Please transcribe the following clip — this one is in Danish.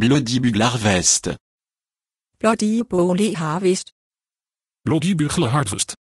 Harvest. Bloody Blådibuglarvest. Harvest.